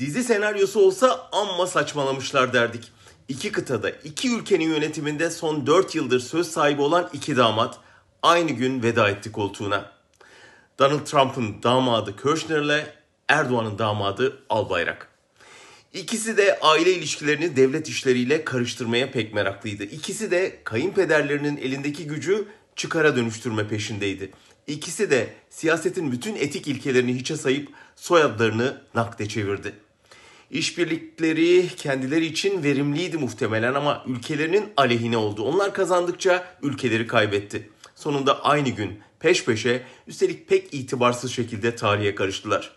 Dizi senaryosu olsa amma saçmalamışlar derdik. İki kıtada, iki ülkenin yönetiminde son 4 yıldır söz sahibi olan iki damat aynı gün veda etti koltuğuna. Donald Trump'ın damadı ile Erdoğan'ın damadı Albayrak. İkisi de aile ilişkilerini devlet işleriyle karıştırmaya pek meraklıydı. İkisi de kayınpederlerinin elindeki gücü çıkara dönüştürme peşindeydi. İkisi de siyasetin bütün etik ilkelerini hiçe sayıp soyadlarını nakde çevirdi. İşbirlikleri kendileri için verimliydi muhtemelen ama ülkelerinin aleyhine oldu. Onlar kazandıkça ülkeleri kaybetti. Sonunda aynı gün peş peşe üstelik pek itibarsız şekilde tarihe karıştılar.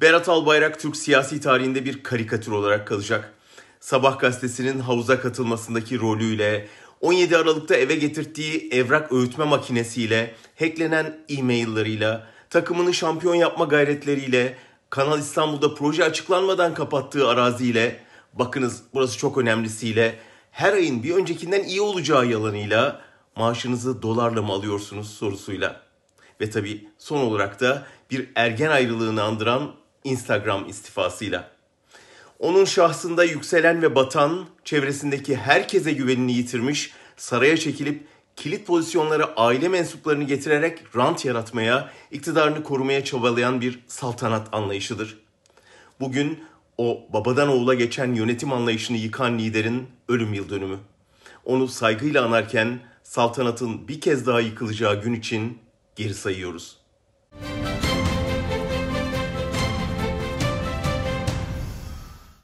Berat Albayrak Türk siyasi tarihinde bir karikatür olarak kalacak. Sabah gazetesinin havuza katılmasındaki rolüyle, 17 Aralık'ta eve getirdiği evrak öğütme makinesiyle, hacklenen e-maillarıyla, takımını şampiyon yapma gayretleriyle, Kanal İstanbul'da proje açıklanmadan kapattığı araziyle, bakınız burası çok önemlisiyle, her ayın bir öncekinden iyi olacağı yalanıyla maaşınızı dolarla mı alıyorsunuz sorusuyla. Ve tabi son olarak da bir ergen ayrılığını andıran Instagram istifasıyla. Onun şahsında yükselen ve batan, çevresindeki herkese güvenini yitirmiş, saraya çekilip kilit pozisyonlara aile mensuplarını getirerek rant yaratmaya, iktidarını korumaya çabalayan bir saltanat anlayışıdır. Bugün o babadan oğula geçen yönetim anlayışını yıkan liderin ölüm yıl dönümü. Onu saygıyla anarken saltanatın bir kez daha yıkılacağı gün için geri sayıyoruz.